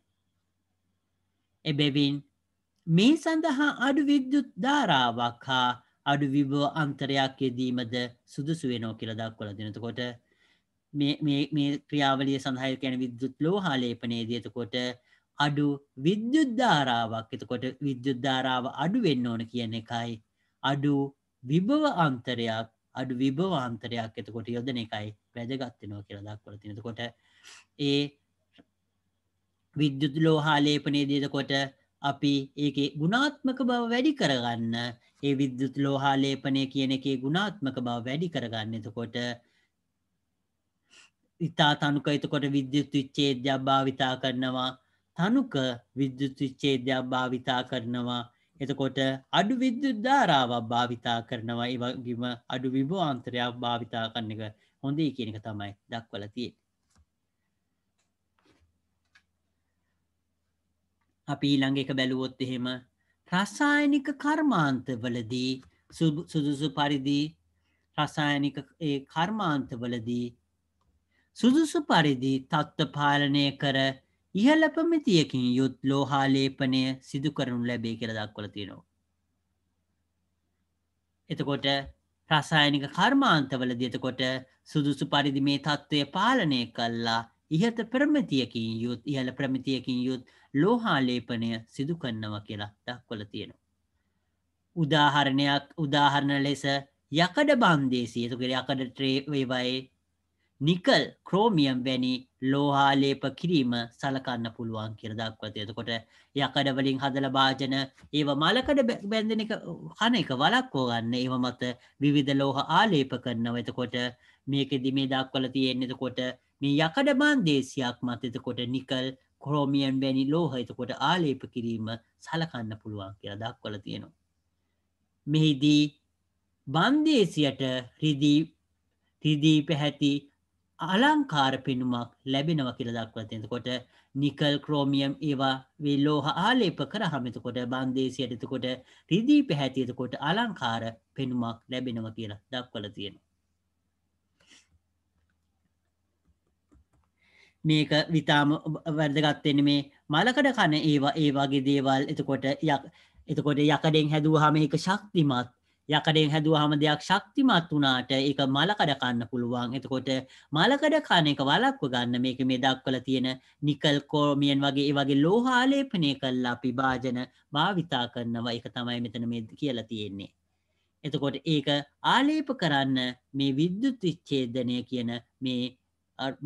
එබැවින් මේ සඳහා අඩු විද්‍යුත් ධාරාවක් හා අඩු විභෝ අන්තරයක් යෙදීමද සුදුසු වෙනෝ කියල දක්වල දෙනතකොට මේ ක්‍රියාවලිය සඳහය කැන විද්‍යුත් ලෝහාලේපනය දයතකොට අඩු විද්‍යුද්ධාරාවක් එතකොට විද්‍යුද්ධාරාව අඩු වෙන්න ඕන කියන එකයි අඩු විභව අන්තරයක් අඩු විභවාන්තරයක් එතකොට යොදන එකයි වැදගත්තනෝ කියල දක්වල තිනතකොට ඒ විද්‍යුත් ලෝහාලේපනේ දේදකොට අපි ඒක ගුණාත්මක බව වැඩි කරගන්න ඒ විද්‍යුත් ලෝහා ලේපනය කියන එකේ ගුණාත්මක බව වැඩි කරගන්න එතකොට ඉතා තනුක එතකොට විද්‍යුත් විච්චේද්‍යා භාවිතා කරනවා තනුක විද්‍යුත් විච්චේද්‍යා භාවිතා කරනවා එතකොට අඩු විද්‍යුත් ධාරාවක් භාවිතා කරනවා ඒ වගේම අඩු විභවාන්තරයක් භාවිතා කරන එක හොඳයි කියන එක තමයි දක්වලා තියෙන්නේ අපි ඊළඟ එක බැලුවොත් එහෙම රසායනික කර්මාන්තවලදී සුදුසු පරිදි රසායනික ඒ කර්මාන්තවලදී සුදුසු පරිදි තත්ත්ව පාලනය කර ඉහළ ප්‍රමිතියකින් යුත් ලෝහාලේපනය සිදු කරනු ලැබේ කර දක්වල තියෙනවා. එතකොට රසායනික කර්මාන්තවල දියතකොට සුදුසු පරිදි මේ තත්ත්වය පාලනය කල්ලා ඉහත ප්‍රමිතියකින් යුත් ඉහල ප්‍රමිතියකින් යුත් ලෝහාලේපනය සිදු කන්නව කියලා දක්වල තියෙනවා. උදාහරණයක් උදාහරණ ලෙස යකඩ බන්දේසිය තුකර යකඩ ට්‍රේවේවයේ නිකල් ක්‍රෝමියම් වැනි ලෝහාලේප කිරීම සලකන්න පුළුවන් කියර දක්වතය එතකොට යකඩවලින් හදල භාජන ඒව මලකඩ බැන්ධන එක හන එක වලක්කෝ ගන්න ඒව මත විවිධ ලෝහ ආලේප කරන්නව එතකොට මේකෙදි මේ දක්වල තියෙන්නෙතකොට මේ යකඩ බන්දේසියක් මතතකොට නිකල් කරෝමියන් වැනි ලෝහහිතකොට ආලේප කිරීම සලකන්න පුළුවන් කියලා දක්වල තියෙනවා. මෙහිදී බන්දේසියට රිදී පැහැති අලංකාර පෙනුමක් ලැබෙනව කියල දක්වතිෙනකොට නිකල් ක්‍රෝමියම් ඒවා වෙල්ලෝහ ආලේප කර හමිතකොට බන්දේසියට එතකොට රිදී පැහැතිතකොට අලංකාර පෙනුමක් ලැබෙනව කියලා දක්වල තියෙන. මේක විතාම වැදගත්වෙන මේ මලකඩ කන ඒවා ඒවාගේ දේවල් එතකොට යක් එතකොට යකඩෙන් හැදුව හම එක ශක්තිමත් යකඩෙන් හැදුව හම දෙයක් ශක්තිමත් වනාට එක මලකඩ කන්න පුළුවන් එතකොට මලකඩ කාන එක වලක්ව ගන්න මේක මේ දක්වල තියෙන නිකල් කෝමියන් වගේ ඒ වගේ ලෝහාලේපනය කල්ලා අපි භාජන භාවිතා කරනවා එක තමයි මෙතන මේ කියලා තියෙන්නේ එතකොට ඒක ආලේප කරන්න මේ විද්‍යුත් විච්චේදනය කියන මේ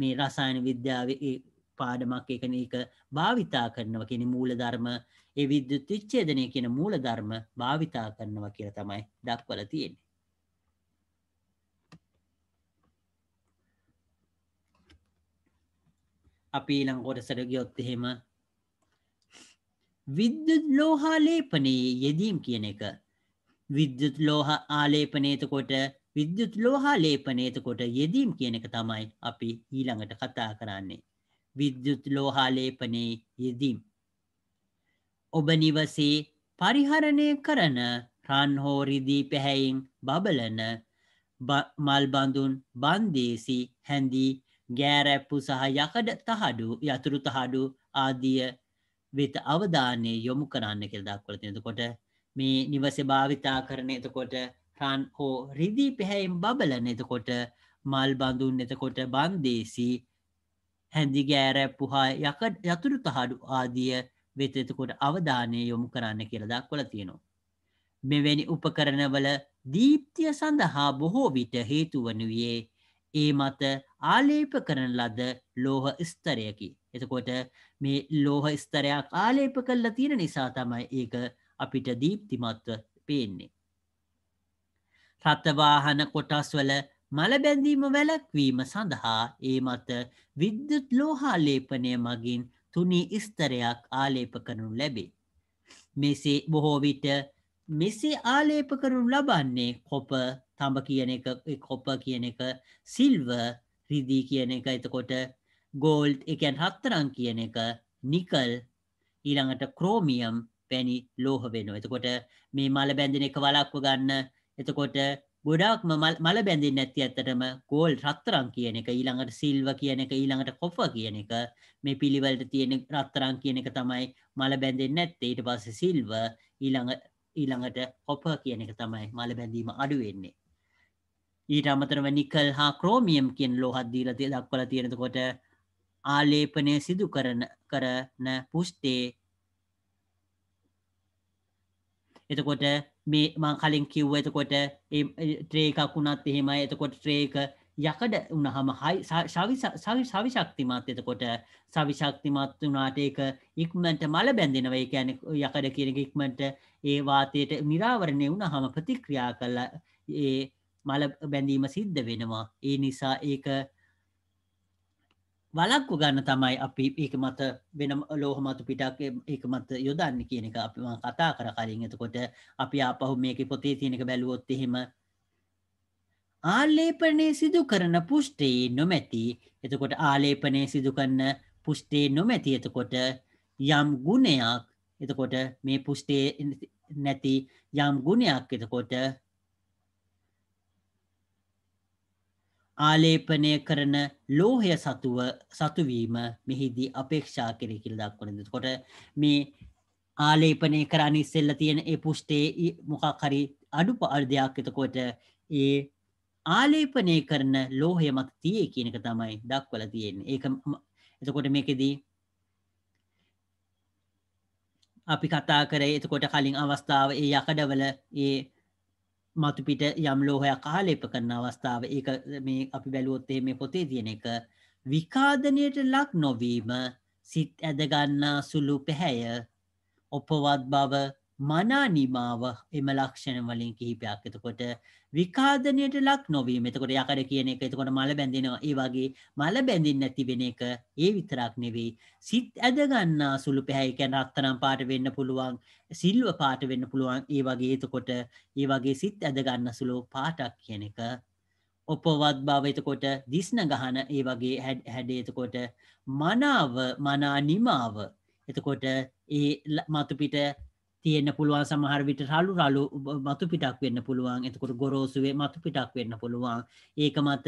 මේ රසායන විද්‍යාවේ පාඩමක් එකන එක භාවිතා කරනවා කියන මූලධර්ම ඒ විද්‍යුත් විච්ඡේදනය කියන මූලධර්ම භාවිතා කරනවා කියලා තමයි දක්වලා තියෙන්නේ. අපි ඊළඟ කොටසට ගියොත් එහෙම විද්‍යුත් ලෝහ ආලේපනයේ යෙදීම් කියන එක විද්‍යුත් ලෝහ ආලේපනයේ එතකොට විද්‍යුත් ලෝහා ලේපනය එතකොට යෙදීම් කියන එක තමයි අපි ඊළඟට කතා කරන්නේ. විද්‍යුත් ලෝහා ලේපනයේ යෙදීම්. ඔබ නිවසේ පරිහරණය කරන රන් හෝ රිදී පැහැයින් බබලන මල්බඳුන් බන්දේසි හැඳී ගෑරැප්පු සහ යකඩ තහඩු යතුරු තහඩු ආදිය වෙත අවධානය යොමු කරන්න කෙල් දක්වලතිනකොට මේ නිවස භාවිතා කරන එතකොට රන් හෝ රිදී පැහැයිම් බබල නෙතකොට මල් බඳුන් එතකොට බන්දේසි හැඳි ගෑරැප්පු හා යකට යතුරු තහඩු ආදිය වෙත එතකොට අවධානය යොමු කරන්න කියලදක් කොළ තියෙනවා. මෙවැනි උපකරණවල දීප්තිය සඳහා බොහෝ විට හේතුවනුයේ ඒ මත ආලේප කරන ලද ලෝහ ස්තරයකි. එතකොට මේ ලෝහ ස්තරයක් ආලේප කල්ල තියෙන නිසා තමයි ඒක අපිට දීප්තිමත්ව පේන්නේ. රථවාහන කොටස් වල මලබැඳීම වැලැක්වීම සඳහා ඒ මත විද්‍යුත් ලෝහාලේපනය මගින් තුනී ස්තරයක් ආලේප කරනු ලැබේ. මෙසේ බොහෝ විට මෙසේ ආලේප කරනු ලබන්නේ කොප තඹ කියන එක කොප කියන එක සිල්ව රිදී කියන එක එතකොට ගෝල්ඩ් එකන් හත්තරං කියන එක නිකල් ඊළඟට ක්‍රෝමියම් පැණි ලෝහ වෙනවා. එතකොට මේ මල බැඳෙන එක වලක්ව ගන්න එතකොට ගොඩාක්ම මල බැඳින් නැති ඇත්තටම කෝල් රත්තරං කියන එක ඊළඟට සිල්ව කියන එක ඊළඟට කොප කියන එක මේ පිළිවලට තියෙන රත්තරං කියන එක තමයි මල බැඳෙන් නැත්තේ ඊට පස්ස සිල්ව ඊළඟ ඊළඟට කොප කියන එක තමයි මල බැඳීම අඩුවෙන්නේ ඊට අමතරව නිකල් හා ක්‍රෝමියම් කියෙන් ලොහත්දීල දක්වල තියෙනකොට ආලේපනය සිදු කරන කරන පුෂ්ටේ එතකොට මේ මං කලින් කිව්ව එතකොට ට්‍රේකක් වුණත් එහෙමයි එතකොට ට්‍රේක යකඩ උනහම හයි සවිශක්තිමත් එතකොට සවිශක්තිමත් වනාට ඒක ඉක්මට මල බැඳෙනවයි කැන යකඩ කියන ඉක්මට ඒ වාතයට මිරාවරණය වුණහම ප්‍රතික්‍රියා කල්ල ඒ මල බැඳීම සිද්ධ වෙනවා ඒ නිසා ඒක වලක්කු ගන්න තමයි අපි ඒක මත වෙන ලෝහමතු පිටක් ඒක මත යොදන්න කියන එක අපි කතා කර කලින් එතකොට අපි ආපහු මේක පොතේ තියෙනක බැලුවොත් එහෙම ආලේපනය සිදු කරන පුෂ්ටයේ නොමැති එතකොට ආලේපනය සිදු කරන පුෂ්ටේ නොමැති එතකොට යම් ගුණයක් එතකොට මේ පුෂ්ටේ නැති යම් ගුණයක් එතකොට ආලේපනය කරන ලෝහය සතුව සතුවීම මෙහිදී අපේක්ෂා කරය කියල දක්වනද. කොට මේ ආලේපනය කරන්න ඉස්සෙල්ල තියෙන ඒ පුෂ්ටේ මොකාකරි අඩු පාර්ධයක් එතකොට ඒ ආලේපනය කරන ලෝහය මත තිය කියනක තමයි දක්වල තියෙන් ඒ එතකොට මේකෙදී අපි කතා කරේ එතකොට කලින් අවස්ථාව ඒ යකඩවල ඒ මතුපිට යම් ලෝහයක් කාලේප කරන අවස්ථාව ඒක මේ අපි බැලුවොත් එහෙ මේ පොතේ තියෙන එක විකාදනයට ලක් නොවීම සිත් ඇදගන්නා සුළු පැහැය ඔපවත් බව මනානිමාව එම ලක්ෂණ වලින් කිහිපයක් එතකොට විකාදනයට ලක් නොවීම එතකොට යකඩ කියන එක එතකොට මල බැඳෙනවා ඒ වගේ මල බැඳින් නැති වෙන එක ඒ විතරක් නෙවෙයි සිත් ඇදගන්නා සුළු පැහැයි කියන රත්තරම් පාට වෙන්න පුළුවන් සිල්ව පාට වෙන්න පුළුවන් ඒ වගේ එතකොට ඒ වගේ සිත් ඇදගන්න සුළු පාටක් කියන එක ඔපවත් බව එතකොට දිස්න ගහන ඒ වගේ හැඩේ එතකොට මනාව මනා නිමාව එතකොට ඒ මතුපිට තියෙන්න්න පුළුවන් සමහර විට රලු රලු මතු පිටක් වෙන්න පුළුවන් එතකොට ගොරෝසුවේ මතු පිටක් වෙන්න පුළුවන් ඒක මත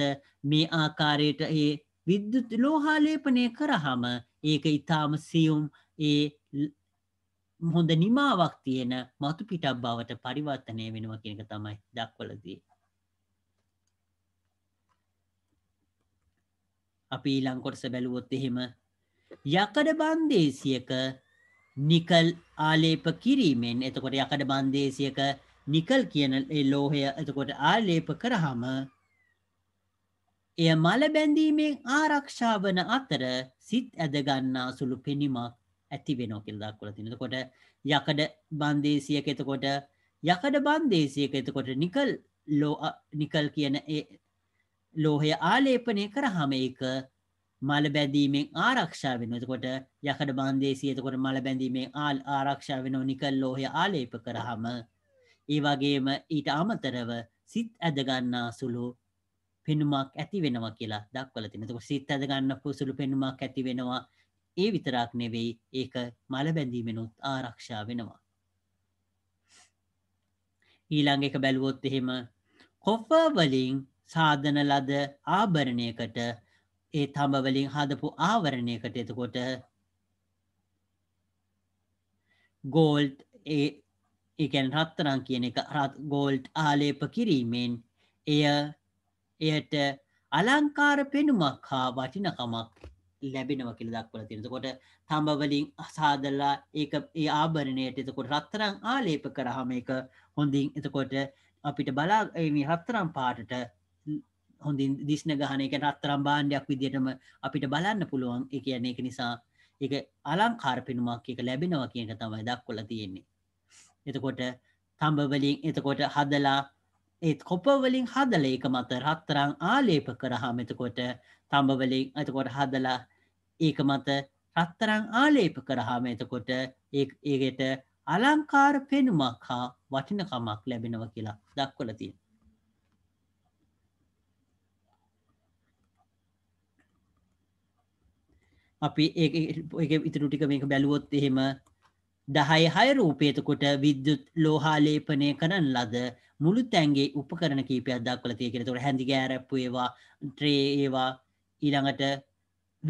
මේ ආකාරයට ඒ විද්‍යුත් ලෝහාලේපනය කරහම ඒක ඉතාම සියුම් ඒ හොඳ නිමාවක් තියෙන මතු පිටක් බවට පරිවර්තනය වෙනවා කියනක තමයි දක්වලදී. අපි ඊළංකොටස බැලුවොත් එහෙම යකඩ බන්දේසියක නිකල් ආලේප කිරීමෙන් එතකොට යකඩ බන්දේසියක නිකල් කියන ලෝහය එතකොට ආලේප කරහම එය මල බැඳීමෙන් ආරක්ෂා වන අතර සිත් ඇදගන්නා සුළු පෙනීමක් ඇති වෙනෝ කෙල් දක්වල තිනකොට යකඩ බන්දේසියක එතකොට යකඩ බන්දේසියක එතකොට නිකල් ලෝ නිකල් කියන ලෝහය ආලේපනය කරහම එක මල බැඳීමෙන් ආරක්ෂා වෙන එතකොට යකඩ බන්දේසිය එතකොට මල බැඳීමෙන් ආල් ආරක්ෂා වෙනෝ නිකල් ලෝහය ආලේප කරාම ඒ වගේම ඊට අමතරව සිත් ඇදගන්නා සුළු පෙනුමක් ඇති වෙනවා කියලා දක්වලා තියෙනවා. එතකොට සිත් ඇදගන්න සුළු පෙනුමක් ඇති වෙනවා. ඒ විතරක් නෙවෙයි ඒක මල බැඳීමෙනුත් ආරක්ෂා වෙනවා. ඊළඟ එක බැලුවොත් එහෙම කොෆර් වලින් සාධන ලද ආභරණයකට ඒ තඹ වලින් හදපු ආවරණයකට එතකොට ගෝල්ඩ් ඒ ඒකැන් රත්තරං කියන එක රත් ගෝල්ඩ් ආලේප කිරීමෙන් එය එයට අලංකාර පෙනුමක් හා වටිනකමක් ලැබෙනව කියල දක්වල තිරතකොට තඹවලින් අසාදල්ලා ඒක ඒ ආභරණයට එතකොට රත්තරං ආලේප කරහම එක හොඳින් එතකොට අපිට බලා මේ රත්තරම් පාටට හොඳින් දිස්න ගහන එක රත්තරම් බාණ්ඩයක් විදිහටම අපිට බලන්න පුළුවන්. ඒ කියන්නේ ඒක නිසා ඒක අලංකාර පෙනුමක් ඒක ලැබෙනවා කියන එක තමයි දක්වලා තියෙන්නේ. එතකොට තඹ වලින් එතකොට හදලා ඒ කොප වලින් හදලා ඒක මත රත්තරන් ආලේප කරාම එතකොට තඹ වලින් එතකොට හදලා ඒක මත රත්තරන් ආලේප කරාම එතකොට ඒකට අලංකාර පෙනුමක් හා වටිනකමක් ලැබෙනවා කියලා දක්වලා තියෙනවා. අපි ඒ ඉතුරු ටික මේක බැලුවොත් එහෙම දහය හය රූපේතකොට විද්‍යුත් ලෝහාලේපනය කරන ලද මුළු තැන්ගේ උපකරන කීපයක් දක්වල තියකෙන තොට හැඳි ගෑරැප්පු ඒවා ට්‍රේ ඒවා ඊළඟට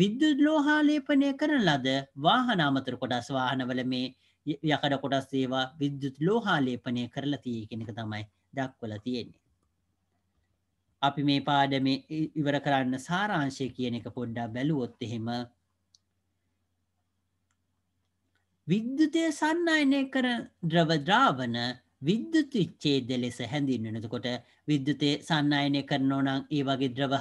විද්‍යුත් ලෝහාලේපනය කරන ලද වාහනාමතර කොටස් වාහනවල මේ යකඩ කොටස් ඒවා විද්‍යුත් ලෝහාලේපනය කරලා තිය කෙනෙක තමයි දක්වල තියෙන්නේ. අපි මේ පාඩ ඉවර කරන්න සාරාංශය කියන එක පොඩ්ඩා බැලුවොත් එහෙම විද්‍යුතය සන්නයනය කරන ද්‍රවද්‍රාවන විද්‍යුත් විච්චේද ලෙස හැඳින්නනතකොට විද්‍යුතය සන්නයනය කරනෝ නම් ඒ වගේ ද්‍රව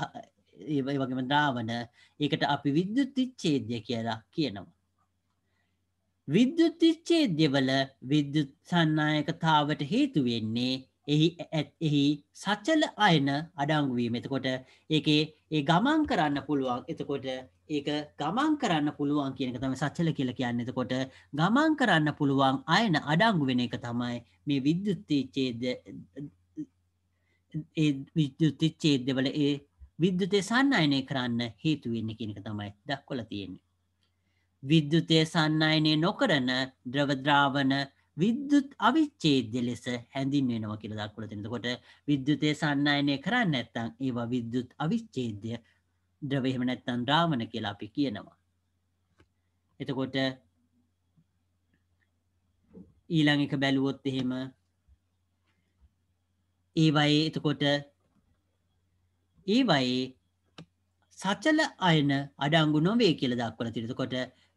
ඒ වගේම ද්‍රාවන ඒකට අපි විද්‍යුත් විච්චේදය කියලා කියනවා. විද්‍යුත් විච්චේද්‍යවල විද්‍යුත් සන්නායකතාවට හේතු වෙන්නේ එහි එහි සචල අයන අඩංගුවීම එතකොට ඒකේ ඒ ගමන් කරන්න පුළුවන් එතකොට ඒක ගමන් කරන්න පුළුවන් කියනක තම සච්චල කියල කියන්න එතකොට ගමන් කරන්න පුළුවන් අයන අඩංගු වෙන එක තමයි මේ විද්‍යුත්තිච්චේද ඒ විද්‍යුත්තිච්චේදවල ඒ විද්‍යුතය සන්නයනය කරන්න හේතුවෙන්න කියනක තමයි දක්කොල තියෙන්නේ. විද්‍යුතය සන්නයනය නොකරන ද්‍රවද්‍රාවන විද්‍යුත් අවිච්චේද්‍ය ලෙස හැඳින්වෙනවා කියලා දක්කොල තිෙනකොට විද්‍යුතය සන්නයනය කරන්න ඇත්තං ඒවා විද්‍යුත් අවිච්චේද්‍ය ද්‍රව එහෙම නැත්තන් ද්‍රාවණ කියලා අපි කියනවා. එතකොට ඊළඟ එක බැලුවොත් එහෙම ඒවයේ එතකොට ඒවයේ සචල අයන අඩංගු නොවේ කියල දක්වල තිරතකොට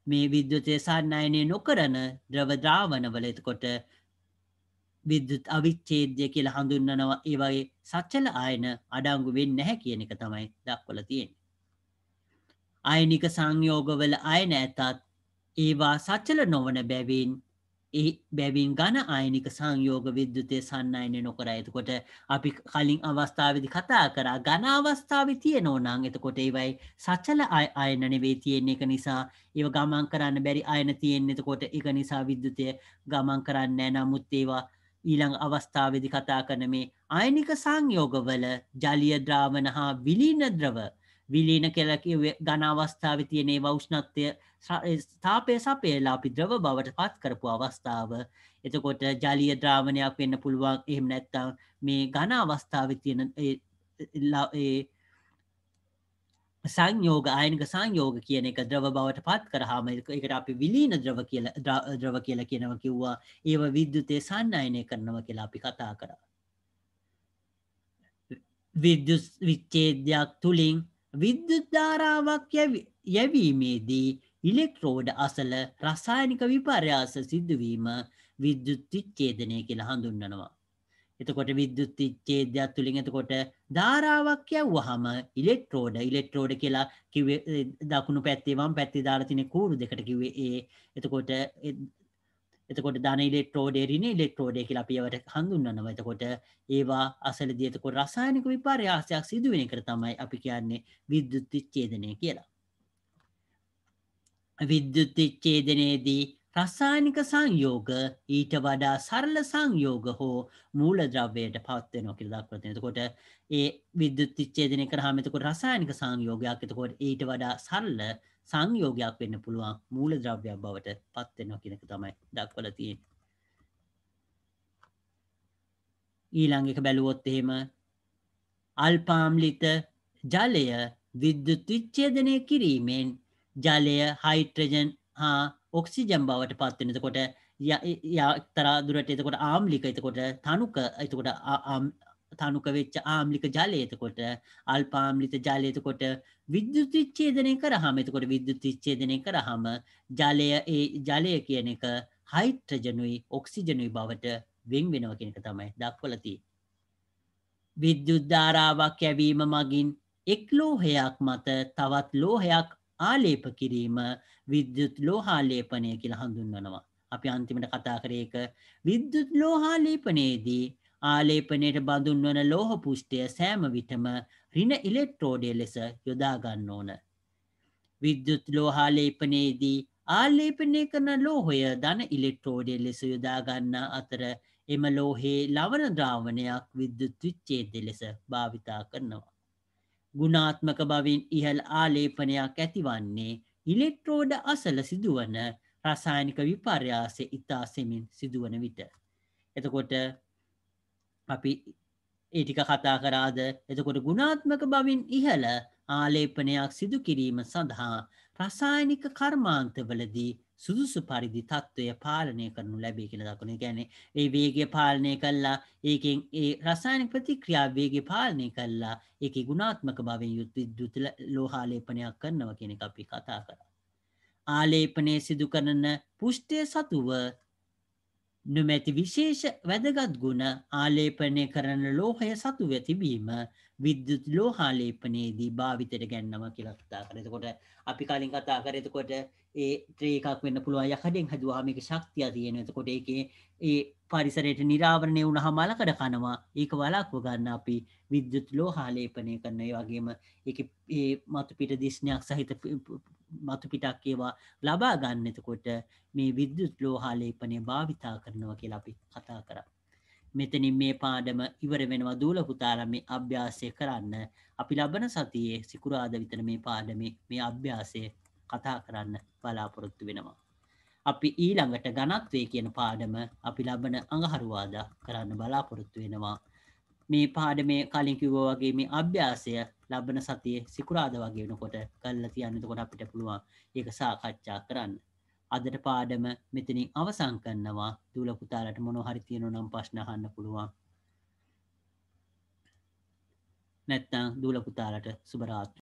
මේ විද්‍යතය සන්නයනය නොකරන ද්‍රවද්‍රාවනවල එතකොට විද්‍යුත් අවිච්චේද්‍ය කියල හඳුන්නනවා ඒවගේ සච්චල අයන අඩංගු වෙන්න නැහැ කියන එක තමයි දක්වල තියෙන අයනික සංයෝගවල අය නැතත් ඒවා සච්චල නොවන බැවින් ඒ බැවින් ගන අයනික සංයෝග විද්‍යුතය සන්නයින නොකර ඇතකොට අපි කලින් අවස්ථාවදි කතා කරා ගන අවස්ථාව තිය නෝනං එතකොට ඒවයි සච්චල අයන නෙවේ තියෙන්නේ එක නිසා ඒව ගමන් කරන්න බැරි අයන තියෙන් එතකොට එක නිසා විද්‍යුතය ගමන් කරන්න නමුත් ඒවා ඊළඟ අවස්ථාවදි කතා කරන මේ අයනික සංයෝගවල ජලිය ද්‍රාවණ හා විලීනද්‍රව විලීන කෙලක ගන අවස්ථාව තියනේ වෞෂ්ණත්වය ස්ථාපය සපේලා අපි ද්‍රව බවට පත් කරපු අවස්ථාව එතකොට ජලිය ද්‍රාවණයක් වෙන්න පුළුවන් එහෙම නැත්තම් මේ ගන අවස්ථාව තියෙන සංයෝග අයනික සංයෝග කියන එක ද්‍රව බවට පත් කරහාම එකට අපි විලීන ද්‍රව කියල ද්‍රව කියල කියනව කිව්වා ඒව විද්‍යුතය සන්නයනය කරනව කියලා අපි කතා කරා. විද්‍යුස් විච්චේදයක් තුළින් විද්‍යුත් ධාරාවක් යැවීමේදී ඉලෙක්ට්‍රෝඩ අසල රසායනික විපර්යාස සිද්ධවීම විද්‍යුත්තිච්චේදනය කියලා හඳුන්නනවා. එතකොට විද්‍යුත්තිච්චේදයක් තුළින් එතකොට ධාරාවක් යව්වහම ඉලෙක්ට්‍රෝඩ ඉලෙක්ට්‍රෝඩ කියලා කිවේ දකුණු පැත්තේ වම් පැත්තේ දාලා තින කූරු දෙකට කිවේ ඒ එතකොට එතකොට ධන ඉලෙක්ට්‍රෝඩ එරින ඉලෙක්ට්‍රෝඩය කියලා පියවට හඳුන්වනවා එතකොට ඒවා අසලදී එතකොට රසායනික විපර්යාසයක් සිදු වෙන එකට තමයි අපි කියන්නේ විද්‍යුත් විච්ඡේදනය කියලා. විද්‍යුත් විච්ඡේදනයේදී රසායනික සංයෝග ඊට වඩා සරල සංයෝග හෝ මූලද්‍රව්‍යයට පත් වෙනවා කියලා දක්වලා තියෙනවා. එතකොට ඒ විද්‍යුත් විච්ඡේදනය කරාම එතකොට රසායනික සංයෝගයක් එතකොට ඊට වඩා සරල සංයෝගයක් වෙන්න පුළුවන් මූල ද්‍රව්‍යයක් බවට පත්වෙනවා කියනක තමයි දක්වල තියෙන් ඊළංගක බැලුවොත් එහෙම අල්පාම්ලිත ජලය විද්‍යුත් විච්චේදනය කිරීමෙන් ජලය හයිට්‍රජන් හා ඔක්සිජම් බවට පත්වෙනතකොට තරා දුරට එතකොට ආම්ලික එතකොට තනුක එතකොට තනුක වෙච්ච ආම්ලික ජලයතකොට අල්පාම්ලිත ජලයතකොට විද්‍යුත් විච්ඡේදනය කරාම එතකොට විද්‍යුත් විච්ඡේදනය කරාම ජලය ඒ ජලය කියන එක හයිඩ්‍රජනුයි ඔක්සිජනුයි බවට වෙන් වෙනවා කියන එක තමයි දක්වලා තියෙන්නේ. විද්‍යුත් ධාරාවක් යැවීම මගින් එක් ලෝහයක් මත තවත් ලෝහයක් ආලේප කිරීම විද්‍යුත් ලෝහාලේපනය කියලා හඳුන්වනවා. අපි අන්තිමට කතා කරේ එක විද්‍යුත් ලෝහාලේපනයේදී ආලේපනයට බඳුන්වන ලෝහ පුෂ්ටය සෑම විටම රින ඉලෙක්ට්‍රෝඩය ලෙස යොදාගන්න ඕන. විද්‍යුත් ලෝහාලේපනයේදී ආලේපනය කරන ලෝහොය ධන ඉලෙක්ට්‍රෝඩය ලෙස යොදාගන්න අතර එම ලෝහේ ලවන ද්‍රාවණයක් විද්‍යුත් විච්චේද ලෙස භාවිතා කරනවා. ගුණාත්මක බවින් ඉහල් ආලේපනයක් ඇතිවන්නේ ඉලෙක්ට්‍රෝඩ අසල සිදුවන රසායනික විපර්යාසය ඉතා සෙමින් සිදුවන විට. එතකොට අපි ඒටික කතා කරාද එතකොට ගුණාත්මක බවින් ඉහළ ආලේපනයක් සිදු කිරීම සඳහා රසායනික කර්මාන්තවලදී සුදුසු පරිදි තත්ත්වය පාලනය කරනු ලැබේ කියල දකුණ ගැනේ ඒ වේගේ පාලනය කල්ලා ඒකෙන් ඒ රසායන ප්‍රතික්‍රියා වේගේ පාලනය කල්ලා ඒක ගුණාත්මක භවෙන් යුත් විද්‍යුතල ලෝහාලේපනයක් කරනව කෙනෙ අපි කතා කර. ආලේපනය සිදු කරන පුෂ්ටය සතුව නොමැති විශේෂ වැදගත් ගුණ ආලේපනය කරන ලෝහය සතු වැතිබීම විද්‍යුත් ලෝහාලේපනයේදී භාවිතයට ගැන්නම කියලා කතා කරතකොට අපි කලින් කතා කරතකොට ඒ ත්‍රේකක් වෙන්න පුළුව යකඩෙන් හදවාමික ශක්තිය තියෙන එතකොට ඒකේ ඒ පරිසරයට නිරාවරණය වුණ හමලකඩ කනවා ඒක වලාක්ව ගන්න අපි විද්‍යුත් ලෝහාලේපනය කරන වගේම ඒ මතු පිට දිස්නයක් සහිත මතුපිටක් ඒවා ලබා ගන්නතකොට මේ විද්‍යුත් ලෝහාලේපනය භාවිතා කරනවා කියලා අපි කතා කර. මෙතනින් මේ පාඩම ඉවර වෙනවා දූල පුතාලා මේ අභ්‍යාසය කරන්න අපි ලබන සතියේ සිකුරාද විතර මේ පාඩම මේ අභ්‍යාසය කතා කරන්න බලාපොරොත්තු වෙනවා. අපි ඊළඟට ගණත්වය කියන පාඩම අපි ලබන අඟහරුවාදා කරන්න බලාපොරොත්තු වෙනවා මේ පාඩමේ කලින් කිව්වා වගේ මේ අභ්‍යාසය ලබන සතියේ සිකුරාද වගේ වෙනකොට කරලා තියන්න. එතකොට අපිට පුළුවන් ඒක සාකච්ඡා කරන්න. අදට පාඩම මෙතනින් අවසන් කරනවා. දූල පුතාලට මොනවා හරි තියෙනවා නම් ප්‍රශ්න අහන්න පුළුවන්. නැත්නම් දූල පුතාලට සුබ රාත්‍රියක්